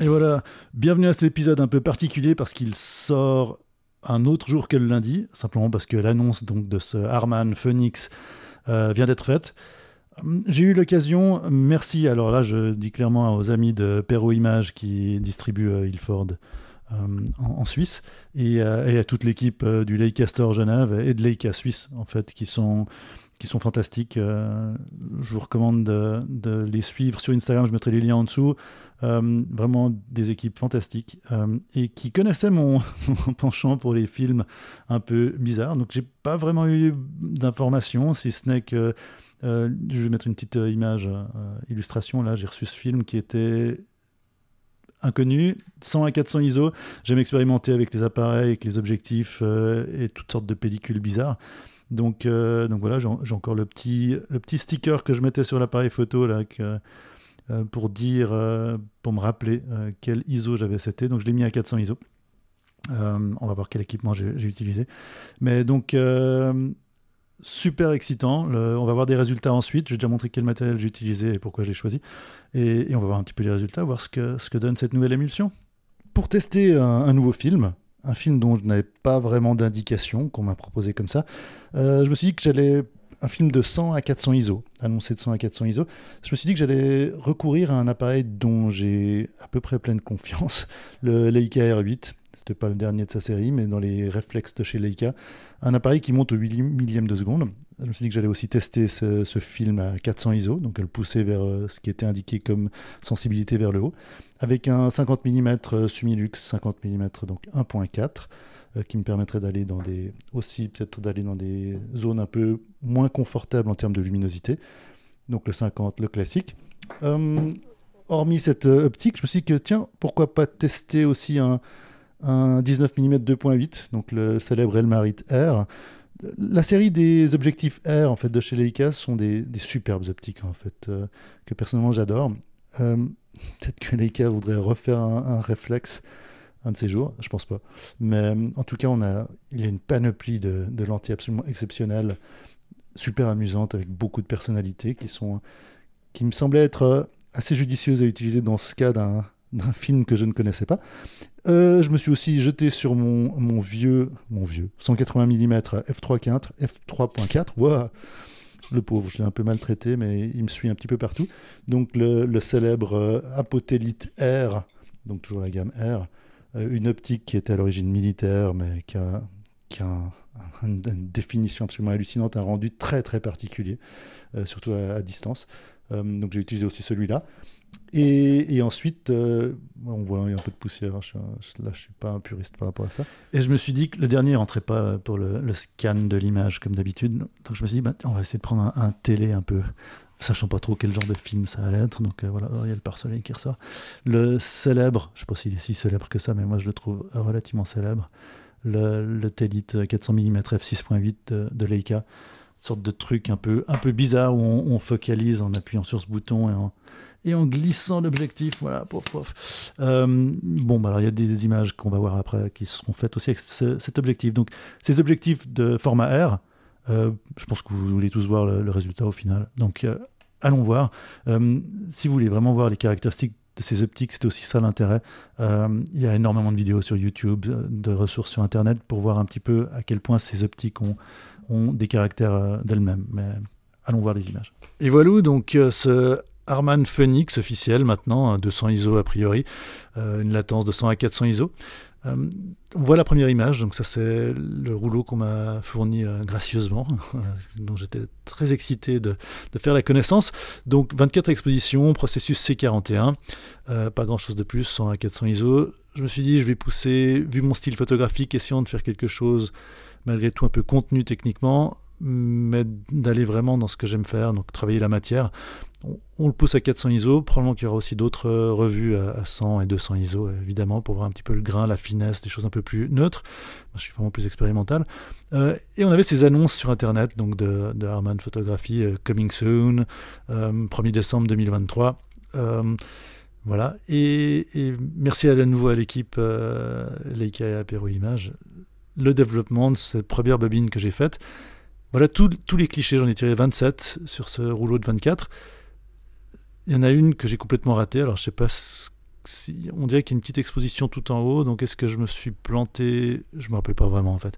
Et voilà, bienvenue à cet épisode un peu particulier parce qu'il sort un autre jour que le lundi, simplement parce que l'annonce donc de ce Harman Phoenix euh, vient d'être faite. Hum, j'ai eu l'occasion, merci, alors là je dis clairement aux amis de Perro Image qui distribue euh, Ilford hum, en, Suisse euh, et, à toute l'équipe du Leica Store Genève et de Leica Suisse en fait qui sont qui sont fantastiques. je vous recommande de, les suivre sur Instagram, je mettrai les liens en dessous. Euh, vraiment des équipes fantastiques euh, et qui connaissaient mon, penchant pour les films un peu bizarres. Donc j'ai pas vraiment eu d'informations, si ce n'est que euh, je vais mettre une petite image illustration. Là, j'ai reçu ce film qui était inconnu, 100 à 400 ISO. J'aime expérimenter avec les appareils, avec les objectifs et toutes sortes de pellicules bizarres. Donc, donc voilà, j'ai encore le petit, le petit sticker que je mettais sur l'appareil photo là que euh, pour dire, euh, pour me rappeler euh, quel ISO j'avais été Donc je l'ai mis à 400 ISO. on va voir quel équipement j'ai utilisé. Mais donc super excitant. on va voir des résultats ensuite. J'ai déjà montré quel matériel j'ai utilisé et pourquoi je l'ai choisi. Et, on va voir un petit peu les résultats, voir ce que, ce que donne cette nouvelle émulsion. Pour tester un, nouveau film, un film dont je n'avais pas vraiment d'indication, qu'on m'a proposé comme ça, je me suis dit que j'allais un film de 100 à 400 ISO, annoncé de 100 à 400 ISO, je me suis dit que j'allais recourir à un appareil dont j'ai à peu près pleine confiance, le Leica R8. C'était pas le dernier de sa série, mais dans les réflexes de chez Leica, un appareil qui monte au 8 millième de seconde. Je me suis dit que j'allais aussi tester ce, film à 400 ISO, donc euh, le pousser vers euh, ce qui était indiqué comme sensibilité vers le haut, avec un 50 mm euh, Sumilux 50 mm, donc 1.4 euh, qui me permettrait d'aller dans des aussi peut-être d'aller dans des zones un peu moins confortables en termes de luminosité. Donc le 50, le classique. Euh, hormis cette euh, optique, je me suis dit que tiens, pourquoi pas tester aussi un, 19 mm 2.8, donc le célèbre Elmarit R. La série des objectifs R en fait de chez Leica sont des, superbes optiques en fait que personnellement j'adore. peut-être que Leica voudrait refaire un, un réflexe un de ces jours, je pense pas. Mais euh, en tout cas, on a, il y a une panoplie de, lentilles absolument exceptionnelles, super amusantes, avec beaucoup de personnalités qui sont, qui me semblaient être euh, assez judicieuses à utiliser dans ce cas d'un film que je ne connaissais pas. Euh, je me suis aussi jeté sur mon, vieux mon vieux 180 mm f3.4 f3.4 le pauvre, je l'ai un peu maltraité, mais il me suit un petit peu partout. Donc le, célèbre Apothélite R, donc toujours la gamme R, euh, une optique qui était à l'origine militaire, mais qui a, qui a une définition absolument hallucinante, un rendu très très particulier, euh, surtout à, distance. Euh, donc j'ai utilisé aussi celui-là. Et, ensuite, on voit il y a un peu de poussière. Hein, je, ne là, je suis pas un puriste par rapport à ça. Et je me suis dit que le dernier rentrait pas pour le, scan de l'image comme d'habitude. Donc je me suis dit, bah, on va essayer de prendre un télé un peu sachant pas trop quel genre de film ça allait être. Donc euh, voilà, il y a le pare qui ressort. Le célèbre, je sais pas s'il est si célèbre que ça, mais moi je le trouve relativement célèbre. Le, le 400 mm f6.8 de, Leica, une sorte de truc un peu, un peu bizarre où on, focalise en appuyant sur ce bouton et en, et en glissant l'objectif. Voilà, pof, pof. Euh, bon, bah alors il y a des, images qu'on va voir après qui seront faites aussi avec cet objectif. Donc, ces objectifs de format R, euh, je pense que vous voulez tous voir le, résultat au final. Donc euh, allons voir. Euh, si vous voulez vraiment voir les caractéristiques de ces optiques, c'est aussi ça l'intérêt. il y a énormément de vidéos sur YouTube, de ressources sur Internet pour voir un petit peu à quel point ces optiques ont, ont des caractères d'elles-mêmes. Mais allons voir les images. Et voilà donc ce Harman Phoenix officiel maintenant, 200 hein, ISO a priori, une latence de 100 à 400 ISO on euh, voit la première image, donc ça c'est le rouleau qu'on m'a fourni euh, gracieusement, euh, dont j'étais très excité de, de, faire la connaissance. Donc 24 expositions, processus C41, pas grand chose de plus, 100 à 400 ISO. Je me suis dit, je vais pousser, vu mon style photographique, essayant de faire quelque chose malgré tout un peu contenu techniquement, mais d'aller vraiment dans ce que j'aime faire, donc travailler la matière. On, le pousse à 400 ISO, probablement qu'il y aura aussi d'autres euh, revues à, 100 et 200 ISO, évidemment, pour voir un petit peu le grain, la finesse, des choses un peu plus neutres. Moi, je suis vraiment plus expérimental. Euh, et on avait ces annonces sur Internet, donc de, de Harman Photography, euh, Coming Soon, 1er décembre 2023. voilà, et, merci à nouveau à l'équipe Leica et Apéro Images. Le développement de cette première bobine que j'ai faite, voilà tous les clichés, j'en ai tiré 27 sur ce rouleau de 24. Il y en a une que j'ai complètement ratée, alors je sais pas si. On dirait qu'il y a une petite exposition tout en haut, donc est-ce que je me suis planté Je me rappelle pas vraiment en fait.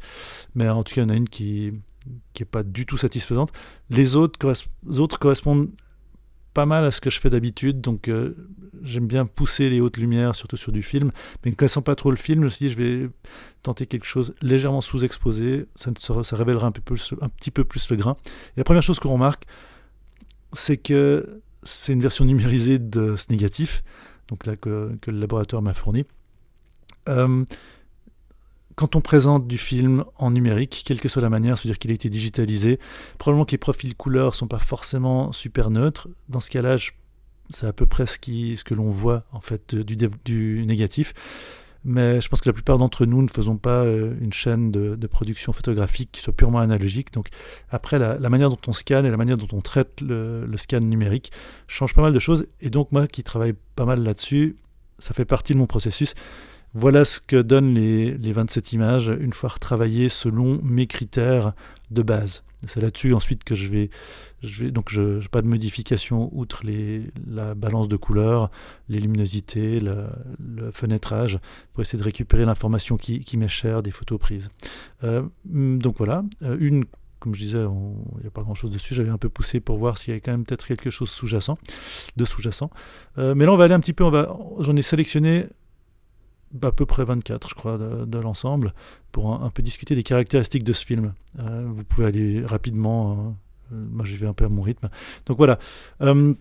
Mais en tout cas, il y en a une qui qui est pas du tout satisfaisante. Les autres, autres correspondent pas mal à ce que je fais d'habitude, donc euh, j'aime bien pousser les hautes lumières, surtout sur du film. Mais ne connaissant pas trop le film, je me suis dit, je vais tenter quelque chose légèrement sous-exposé. Ça, ça, révélera un, peu petit peu plus le grain. Et la première chose qu'on remarque, c'est que c'est une version numérisée de ce négatif, donc là que, le laboratoire m'a fourni. Euh, quand on présente du film en numérique, quelle que soit la manière, c'est-à-dire qu'il a été digitalisé, probablement que les profils couleurs ne sont pas forcément super neutres. Dans ce cas-là, je c'est à peu près ce, que l'on voit en fait euh, du, du, négatif. Mais je pense que la plupart d'entre nous ne faisons pas euh, une chaîne de, production photographique qui soit purement analogique. Donc après, la, manière dont on scanne et la manière dont on traite le, scan numérique change pas mal de choses. Et donc moi qui travaille pas mal là-dessus, ça fait partie de mon processus. Voilà ce que donnent les, les 27 images une fois retravaillées selon mes critères de base. C'est là-dessus ensuite que je vais, je vais donc je, pas de modification outre les, la balance de couleurs, les luminosités, le, fenêtrage pour essayer de récupérer l'information qui, m'est chère des photos prises. Euh, donc voilà, euh, une comme je disais, il n'y a pas grand-chose dessus. J'avais un peu poussé pour voir s'il y avait quand même peut-être quelque chose sous-jacent, de sous-jacent. Euh, mais là, on va aller un petit peu, j'en ai sélectionné à peu près 24, je crois, de, l'ensemble, pour un, peu discuter des caractéristiques de ce film. Euh, vous pouvez aller rapidement, hein. euh, moi je vais un peu à mon rythme. Donc voilà. Euh,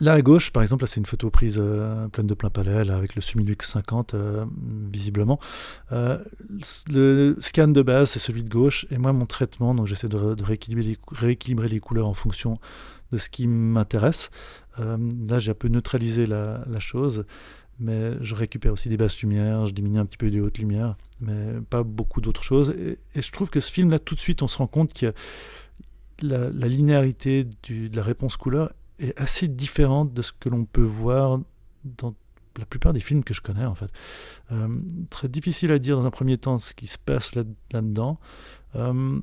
là à gauche, par exemple, c'est une photo prise pleine de plein palais, avec le Sumilux 50, visiblement. le scan de base, c'est celui de gauche, et moi mon traitement, donc j'essaie de, rééquilibrer, les, rééquilibrer les couleurs en fonction de ce qui m'intéresse. là j'ai un peu neutralisé la, la chose mais je récupère aussi des basses lumières, je diminue un petit peu des hautes lumières, mais pas beaucoup d'autres choses. Et, je trouve que ce film-là, tout de suite, on se rend compte que la, linéarité de la réponse couleur est assez différente de ce que l'on peut voir dans la plupart des films que je connais, en fait. Euh, très difficile à dire dans un premier temps ce qui se passe là-dedans. Euh,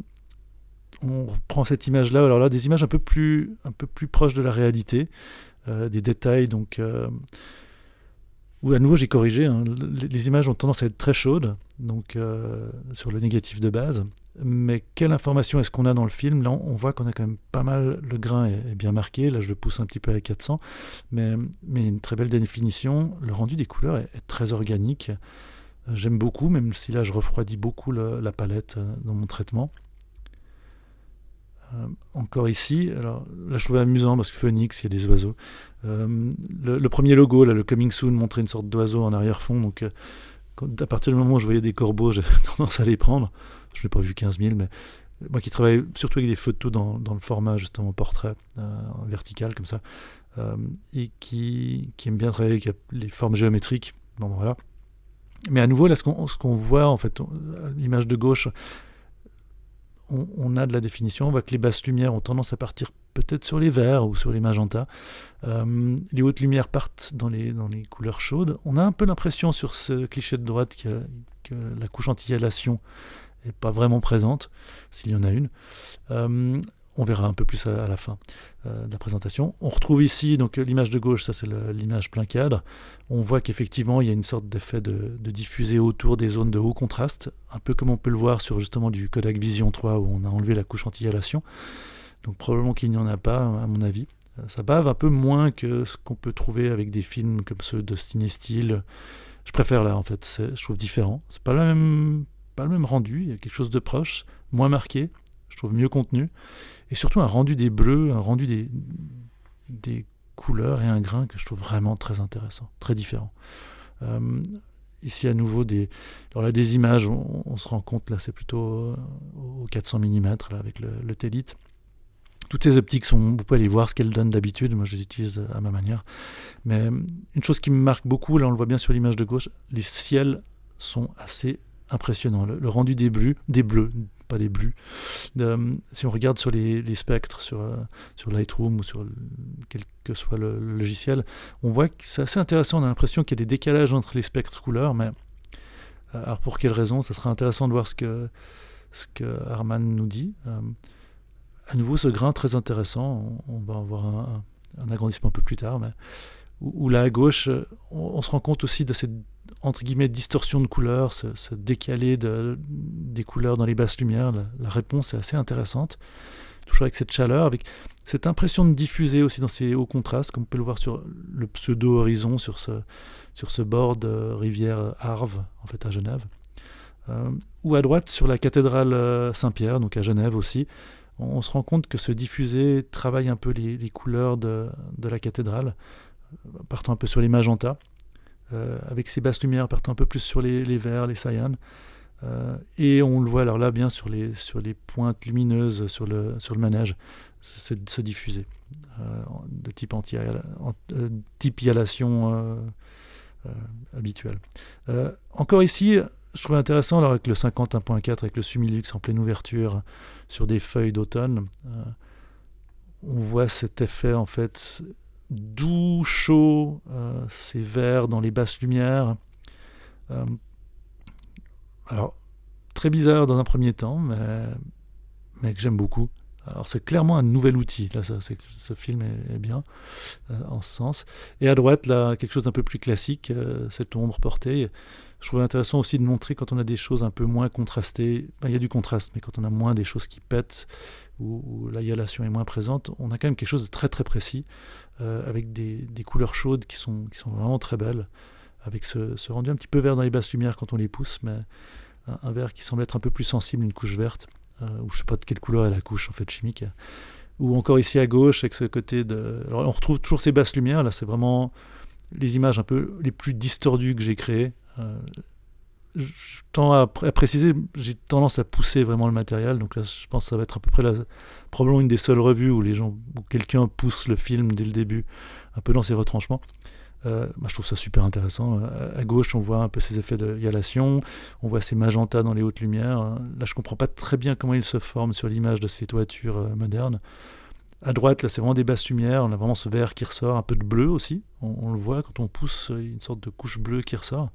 on reprend cette image-là, alors là, des images un peu plus, un peu plus proches de la réalité, euh, des détails, donc oui à nouveau j'ai corrigé, hein, les images ont tendance à être très chaudes, donc euh, sur le négatif de base. Mais quelle information est-ce qu'on a dans le film Là, on voit qu'on a quand même pas mal, le grain est, bien marqué, là je le pousse un petit peu à 400, mais, mais une très belle définition, le rendu des couleurs est, très organique. J'aime beaucoup, même si là je refroidis beaucoup la palette euh, dans mon traitement. Euh, encore ici, alors là je trouvais amusant parce que Phoenix, il y a des oiseaux. Euh, le, premier logo, là, le Coming Soon, montrait une sorte d'oiseau en arrière-fond. Donc euh, à partir du moment où je voyais des corbeaux, j'ai tendance à les prendre. Je n'ai pas vu 15 000, mais moi qui travaille surtout avec des photos dans, le format justement portrait, en vertical comme ça, et qui, aime bien travailler avec les formes géométriques. Bon, voilà. Mais à nouveau, là, ce qu'on voit, en fait, l'image de gauche, on, a de la définition, on voit que les basses lumières ont tendance à partir peut-être sur les verts ou sur les magentas, euh, les hautes lumières partent dans les, dans les couleurs chaudes. On a un peu l'impression sur ce cliché de droite que, la couche anti n'est pas vraiment présente, s'il y en a une. Euh, on verra un peu plus à, la fin euh, de la présentation. On retrouve ici donc l'image de gauche, ça c'est l'image plein cadre. On voit qu'effectivement il y a une sorte d'effet de, diffuser autour des zones de haut contraste, un peu comme on peut le voir sur justement du Kodak Vision 3 où on a enlevé la couche anti-halation. Donc probablement qu'il n'y en a pas à mon avis. Euh, ça bave un peu moins que ce qu'on peut trouver avec des films comme ceux de style Je préfère là en fait, je trouve différent. C'est pas le même pas le même rendu, il y a quelque chose de proche, moins marqué, je trouve mieux contenu et surtout un rendu des bleus, un rendu des, des couleurs et un grain que je trouve vraiment très intéressant, très différent. Euh, ici à nouveau des, là, des images, on, se rend compte, là c'est plutôt euh, au 400 mm là, avec le, le Toutes ces optiques, sont, vous pouvez aller voir ce qu'elles donnent d'habitude, moi je les utilise euh, à ma manière. Mais une chose qui me marque beaucoup, là on le voit bien sur l'image de gauche, les ciels sont assez impressionnants. Le, le rendu des bleus, des bleus, pas les blues. Euh, si on regarde sur les, spectres, sur, euh, sur Lightroom ou sur quel que soit le, logiciel, on voit que c'est assez intéressant. On a l'impression qu'il y a des décalages entre les spectres couleurs, mais euh, alors pour quelle raison Ça sera intéressant de voir ce que, ce que Arman nous dit. à nouveau, ce grain très intéressant. On, va en voir un, agrandissement un peu plus tard, mais où, là à gauche, on se rend compte aussi de cette entre guillemets, distorsion de couleurs, ce, ce décalé de, des couleurs dans les basses lumières, la, réponse est assez intéressante. Toujours avec cette chaleur, avec cette impression de diffuser aussi dans ces hauts contrastes, comme on peut le voir sur le pseudo-horizon, sur ce, sur ce bord de rivière Arve, en fait, à Genève. Euh, ou à droite, sur la cathédrale euh, Saint-Pierre, donc à Genève aussi, on, se rend compte que ce diffusé travaille un peu les, couleurs de, de la cathédrale, euh, partant un peu sur les magentas. Euh, avec ses basses lumières partant un peu plus sur les, verts, les cyanes, euh, et on le voit alors là bien sur les, sur les pointes lumineuses sur le, sur le manège se diffuser euh, de type anti type habituelle. encore ici, je trouve intéressant alors avec le 51.4, avec le Sumilux en pleine ouverture sur des feuilles d'automne, on voit cet effet en fait doux, chaud, euh, dans les basses lumières. Euh, alors, très bizarre dans un premier temps, mais, que j'aime beaucoup. Alors c'est clairement un nouvel outil, là, ça, ce film est, bien euh, en ce sens. Et à droite, là, quelque chose d'un peu plus classique, euh, cette ombre portée. Je trouvais intéressant aussi de montrer quand on a des choses un peu moins contrastées, il y a du contraste, mais quand on a moins des choses qui pètent, où, la est moins présente, on a quand même quelque chose de très très précis, euh, avec des, couleurs chaudes qui sont, qui sont vraiment très belles, avec ce, rendu un petit peu vert dans les basses lumières quand on les pousse, mais un, vert qui semble être un peu plus sensible, une couche verte, euh, ou je sais pas de quelle couleur est la couche en fait chimique, ou encore ici à gauche avec ce côté de... on retrouve toujours ces basses lumières, là c'est vraiment les images un peu les plus distordues que j'ai créées. Euh, je tends à, préciser, j'ai tendance à pousser vraiment le matériel. Donc là, je pense que ça va être à peu près la, probablement une des seules revues où les gens, où quelqu'un pousse le film dès le début, un peu dans ses retranchements. Euh, bah, je trouve ça super intéressant. Euh, à, gauche, on voit un peu ces effets de yalation on voit ces magentas dans les hautes lumières. Là, je comprends pas très bien comment ils se forment sur l'image de ces toitures euh, modernes. À droite, là, c'est vraiment des basses lumières. On a vraiment ce vert qui ressort, un peu de bleu aussi. On, le voit quand on pousse, une sorte de couche bleue qui ressort.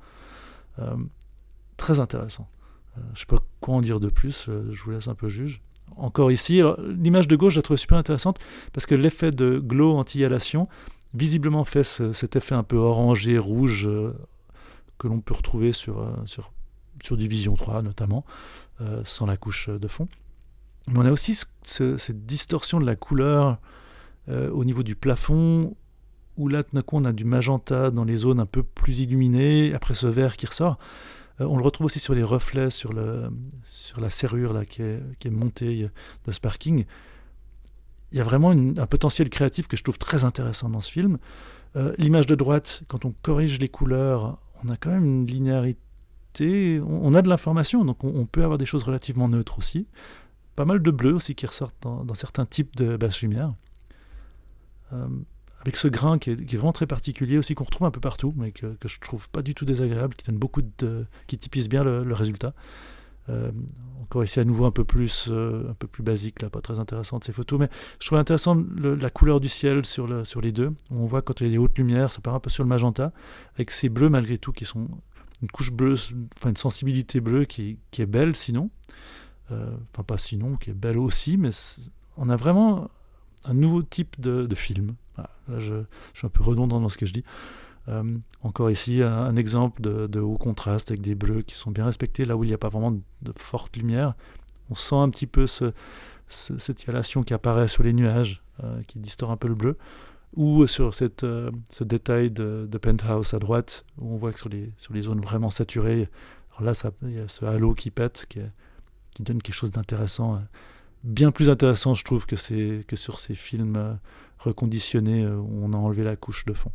Euh, très intéressant. Euh, je ne sais pas quoi en dire de plus, euh, je vous laisse un peu juge. Encore ici, l'image de gauche, je la trouve super intéressante parce que l'effet de glow anti-halation visiblement fait cet effet un peu orangé, rouge euh, que l'on peut retrouver sur, sur, sur Division 3 notamment, sans la couche de fond. Mais on a aussi cette distorsion de la couleur au niveau du plafond où là, on a du magenta dans les zones un peu plus illuminées, après ce vert qui ressort. Euh, on le retrouve aussi sur les reflets, sur, le, sur la serrure là, qui, est, qui est montée de ce parking. Il y a vraiment un potentiel créatif que je trouve très intéressant dans ce film. Euh, l'image de droite, quand on corrige les couleurs, on a quand même une linéarité, on, a de l'information, donc on, peut avoir des choses relativement neutres aussi. Pas mal de bleu aussi qui ressortent dans, certains types de basse lumière. Euh, avec ce grain qui est, vraiment très particulier aussi, qu'on retrouve un peu partout, mais que, je trouve pas du tout désagréable, qui donne beaucoup de, qui typise bien le, résultat. Euh, encore ici à nouveau un peu plus, euh, un peu plus basique, là, pas très intéressante ces photos, mais je trouvais intéressant la couleur du ciel sur, le, sur les deux. On voit quand il y a des hautes lumières, ça part un peu sur le magenta, avec ces bleus malgré tout qui sont une couche bleue, enfin une sensibilité bleue qui, est belle sinon, euh, enfin pas sinon, qui est belle aussi, mais on a vraiment un nouveau type de, de film je, suis un peu redondant dans ce que je dis. Euh, encore ici, un, exemple de, haut contraste avec des bleus qui sont bien respectés, là où il n'y a pas vraiment de, forte lumière. On sent un petit peu cette violation qui apparaît sur les nuages, euh, qui distord un peu le bleu, ou sur cette, euh, ce détail de, penthouse à droite, où on voit que sur les, sur les zones vraiment saturées, là, il y a ce halo qui pète, qui donne quelque chose d'intéressant bien plus intéressant, je trouve, que, que sur ces films euh, reconditionnés euh, où on a enlevé la couche de fond.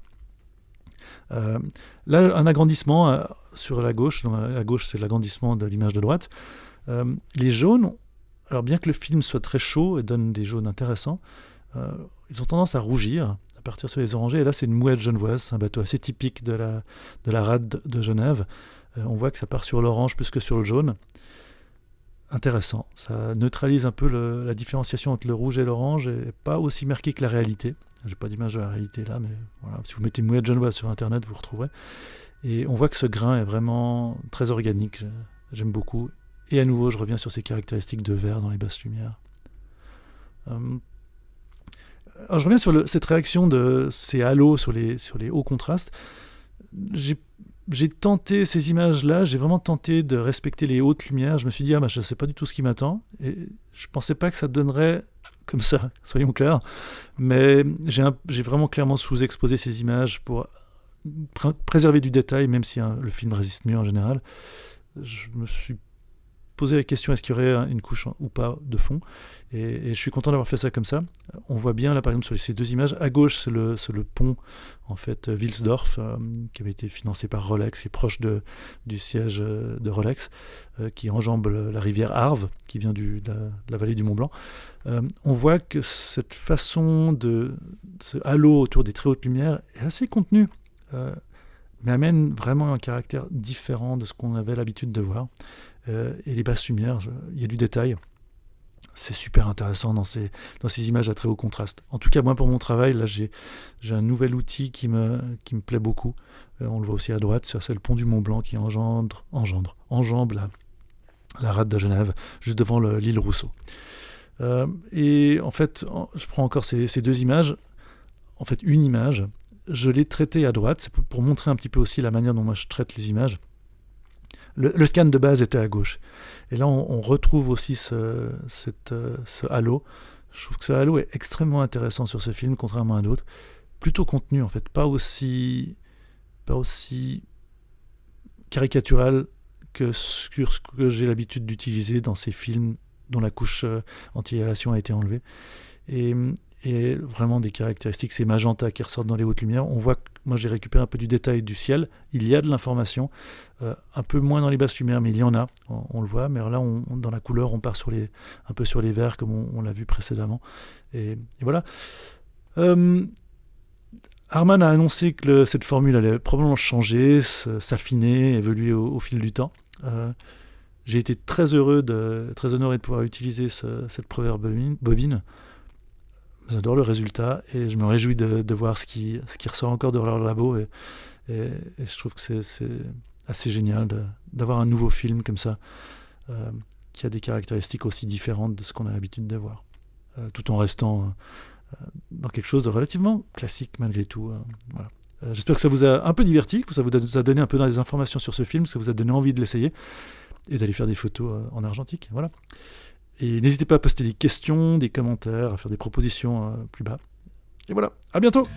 Euh, là, un agrandissement sur la gauche. la gauche, c'est l'agrandissement de l'image de droite. les jaunes, alors bien que le film soit très chaud et donne des jaunes intéressants, ils ont tendance à rougir, à partir sur les orangés. Et là, c'est une mouette genevoise, un bateau assez typique de la, de la rade de Genève. on voit que ça part sur l'orange plus que sur le jaune intéressant. Ça neutralise un peu la différenciation entre le rouge et l'orange et pas aussi marqué que la réalité. J'ai pas d'image de la réalité là, mais Si vous mettez de Genova sur internet, vous retrouverez. Et on voit que ce grain est vraiment très organique. J'aime beaucoup. Et à nouveau, je reviens sur ces caractéristiques de vert dans les basses lumières. Euh, je reviens sur cette réaction de ces halos sur les, sur les hauts contrastes j'ai tenté ces images-là, j'ai vraiment tenté de respecter les hautes lumières. Je me suis dit, ah, bah, je ne sais pas du tout ce qui m'attend. Et je ne pensais pas que ça donnerait comme ça, soyons clairs. Mais j'ai vraiment clairement sous-exposé ces images pour préserver du détail, même si hein, le film résiste mieux en général. Je me suis poser la question est-ce qu'il y aurait une couche ou pas de fond. Et, je suis content d'avoir fait ça comme ça. On voit bien là par exemple sur ces deux images, à gauche c'est le, pont en fait euh, Wilsdorf euh, qui avait été financé par Rolex et proche de, du siège euh, de Rolex qui enjambe la rivière Arve qui vient du, de, la, vallée du Mont Blanc. on voit que cette façon de ce halo autour des très hautes lumières est assez contenue mais amène vraiment un caractère différent de ce qu'on avait l'habitude de voir. Euh, et les basses lumières. Il y a du détail. C'est super intéressant dans ces, images à très haut contraste. En tout cas, moi, pour mon travail, là, j'ai un nouvel outil qui me, plaît beaucoup. Euh, on le voit aussi à droite, c'est le pont du Mont Blanc qui engendre, engendre, enjambe la, rade de Genève, juste devant l'île Rousseau. Euh, et en fait, je prends encore ces, deux images, en fait une image, je l'ai traitée à droite, c'est pour, pour, montrer un petit peu aussi la manière dont moi je traite les images. Le, scan de base était à gauche. Et là, on, retrouve aussi ce, cette, euh, ce halo. Je trouve que ce halo est extrêmement intéressant sur ce film, contrairement à d'autres. Plutôt contenu, en fait. Pas aussi, pas aussi caricatural que ce que j'ai l'habitude d'utiliser dans ces films dont la couche euh, anti a été enlevée. Et hum, et vraiment des caractéristiques, c'est magenta qui ressortent dans les hautes lumières. On voit que moi j'ai récupéré un peu du détail du ciel, il y a de l'information, euh, un peu moins dans les basses lumières, mais il y en a, on, le voit, mais là on, dans la couleur on part sur les, un peu sur les verts comme on, l'a vu précédemment. Et, voilà. Euh, Harman a annoncé que cette formule allait probablement changer, s'affiner, évoluer au, fil du temps. Euh, j'ai été très heureux, de, très honoré de pouvoir utiliser cette proverbe bobine j'adore le résultat et je me réjouis de, voir ce qui, ce qui ressort encore de leur labo. Et, je trouve que c'est assez génial d'avoir un nouveau film comme ça, euh, qui a des caractéristiques aussi différentes de ce qu'on a l'habitude de voir euh, tout en restant euh, dans quelque chose de relativement classique malgré tout. Hein, voilà. J'espère que ça vous a un peu diverti, que ça vous a donné un peu des informations sur ce film, que ça vous a donné envie de l'essayer et d'aller faire des photos en argentique. Voilà. Et n'hésitez pas à poster des questions, des commentaires, à faire des propositions euh, plus bas. Et voilà, à bientôt